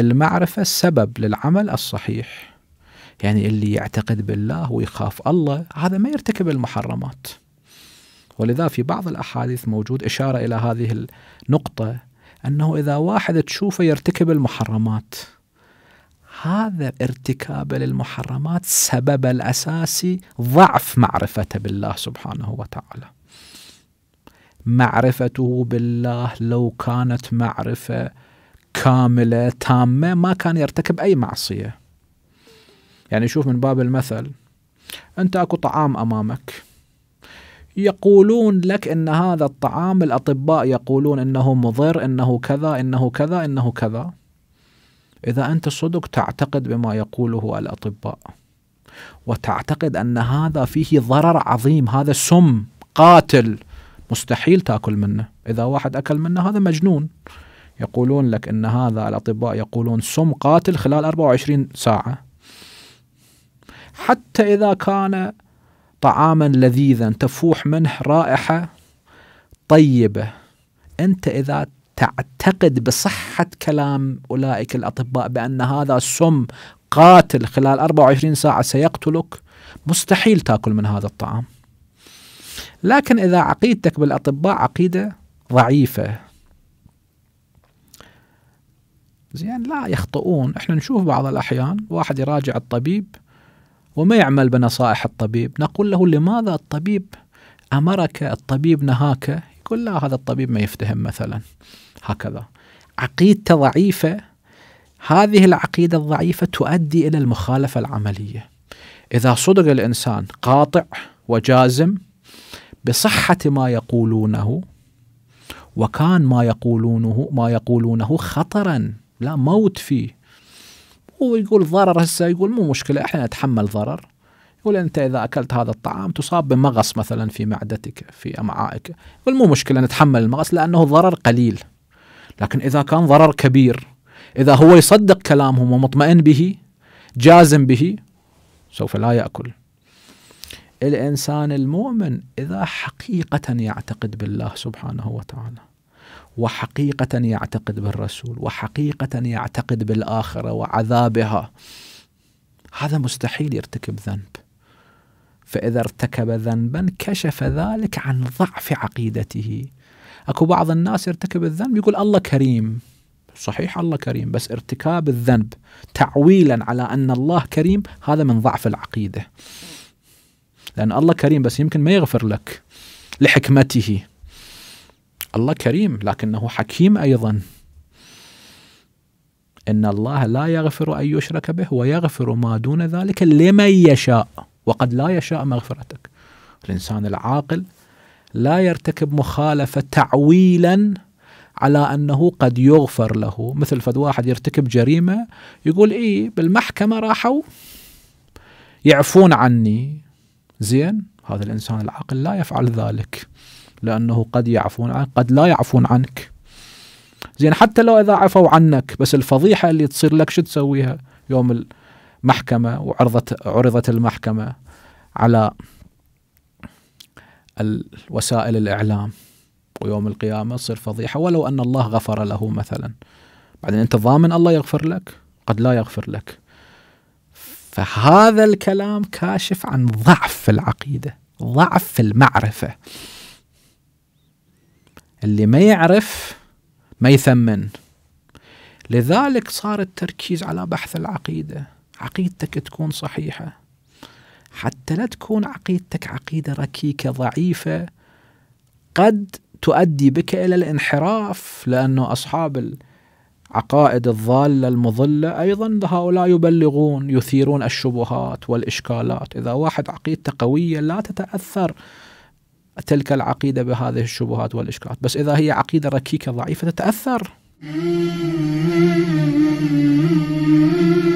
المعرفة سبب للعمل الصحيح يعني اللي يعتقد بالله ويخاف الله هذا ما يرتكب المحرمات ولذا في بعض الأحاديث موجود إشارة إلى هذه النقطة أنه إذا واحد تشوفه يرتكب المحرمات هذا ارتكابه للمحرمات سبب الأساسي ضعف معرفته بالله سبحانه وتعالى معرفته بالله لو كانت معرفه كاملة تامة ما كان يرتكب أي معصية يعني شوف من باب المثل أنت أكو طعام أمامك يقولون لك أن هذا الطعام الأطباء يقولون أنه مضر أنه كذا أنه كذا أنه كذا إذا أنت صدق تعتقد بما يقوله الأطباء وتعتقد أن هذا فيه ضرر عظيم هذا سم قاتل مستحيل تاكل منه اذا واحد اكل منه هذا مجنون يقولون لك ان هذا الاطباء يقولون سم قاتل خلال 24 ساعه حتى اذا كان طعاما لذيذا تفوح منه رائحه طيبه انت اذا تعتقد بصحه كلام اولئك الاطباء بان هذا سم قاتل خلال 24 ساعه سيقتلك مستحيل تاكل من هذا الطعام لكن اذا عقيدتك بالاطباء عقيده ضعيفه زين لا يخطئون احنا نشوف بعض الأحيان واحد يراجع الطبيب وما يعمل بنصائح الطبيب نقول له لماذا الطبيب أمرك الطبيب نهاك يقول لا هذا الطبيب ما يفتهم مثلا هكذا عقيدته ضعيفة هذه العقيدة الضعيفة تؤدي إلى المخالفة العملية إذا صدق الإنسان قاطع وجازم بصحة ما يقولونه وكان ما يقولونه ما يقولونه خطرا لا موت فيه هو يقول ضرر هسه يقول مو مشكلة احنا نتحمل ضرر يقول انت اذا اكلت هذا الطعام تصاب بمغص مثلا في معدتك في امعائك يقول مو مشكلة نتحمل المغص لانه ضرر قليل لكن اذا كان ضرر كبير اذا هو يصدق كلامهم ومطمئن به جازم به سوف لا ياكل الانسان المؤمن اذا حقيقه يعتقد بالله سبحانه وتعالى وحقيقة يعتقد بالرسول وحقيقة يعتقد بالآخرة وعذابها هذا مستحيل يرتكب ذنب فإذا ارتكب ذنبا كشف ذلك عن ضعف عقيدته أكو بعض الناس يرتكب الذنب يقول الله كريم صحيح الله كريم بس ارتكاب الذنب تعويلا على أن الله كريم هذا من ضعف العقيدة لأن الله كريم بس يمكن ما يغفر لك لحكمته الله كريم لكنه حكيم ايضا ان الله لا يغفر ان يشرك به ويغفر ما دون ذلك لمن يشاء وقد لا يشاء مغفرتك الانسان العاقل لا يرتكب مخالفه تعويلا على انه قد يغفر له مثل فد واحد يرتكب جريمه يقول اي بالمحكمه راحوا يعفون عني زين هذا الانسان العاقل لا يفعل ذلك لأنه قد يعفون عنك قد لا يعفون عنك زين حتى لو إذا عفوا عنك بس الفضيحة اللي تصير لك شو تسويها يوم المحكمة وعرضت عرضت المحكمة على الوسائل الإعلام ويوم القيامة تصير فضيحة ولو أن الله غفر له مثلا بعدين أنت ضامن الله يغفر لك قد لا يغفر لك فهذا الكلام كاشف عن ضعف العقيدة ضعف المعرفة اللي ما يعرف ما يثمن لذلك صار التركيز على بحث العقيدة عقيدتك تكون صحيحة حتى لا تكون عقيدتك عقيدة ركيكة ضعيفة قد تؤدي بك إلى الانحراف لأنه أصحاب العقائد الضالة المضلة أيضا هؤلاء يبلغون يثيرون الشبهات والإشكالات إذا واحد عقيدته قوية لا تتأثر تلك العقيدة بهذه الشبهات والإشكالات بس إذا هي عقيدة ركيكة ضعيفة تتأثر mm-hmm.